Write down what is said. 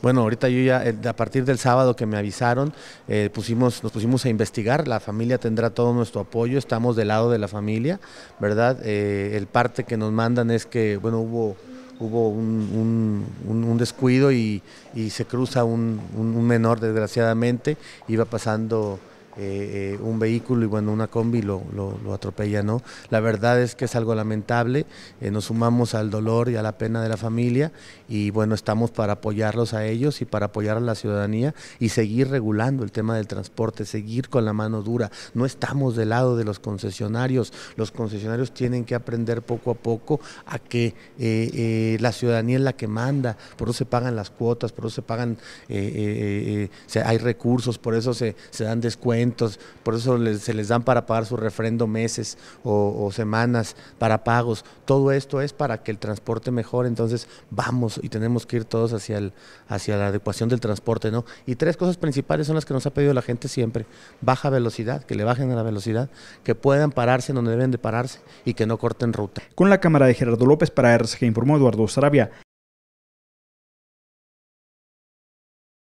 Bueno, ahorita yo ya, eh, a partir del sábado que me avisaron, eh, pusimos, nos pusimos a investigar, la familia tendrá todo nuestro apoyo, estamos del lado de la familia, ¿verdad? Eh, el parte que nos mandan es que, bueno, hubo hubo un, descuido y, se cruza un, un menor desgraciadamente, iba pasando eh, eh, un vehículo y bueno, una combi lo, lo, atropella, ¿no? La verdad es que es algo lamentable, eh, nos sumamos al dolor y a la pena de la familia y bueno, estamos para apoyarlos a ellos y para apoyar a la ciudadanía y seguir regulando el tema del transporte, seguir con la mano dura. No estamos del lado de los concesionarios, los concesionarios tienen que aprender poco a poco a que la ciudadanía es la que manda, por eso se pagan las cuotas, por eso se pagan, hay recursos, por eso se dan descuentos por eso se les dan para pagar su refrendo meses o, semanas para pagos. Todo esto es para que el transporte mejore, entonces vamos y tenemos que ir todos hacia, el, hacia la adecuación del transporte. ¿no? Y tres cosas principales son las que nos ha pedido la gente siempre. Baja velocidad, que le bajen a la velocidad, que puedan pararse donde deben de pararse y que no corten ruta. Con la cámara de Gerardo López para RCG informó Eduardo Sarabia.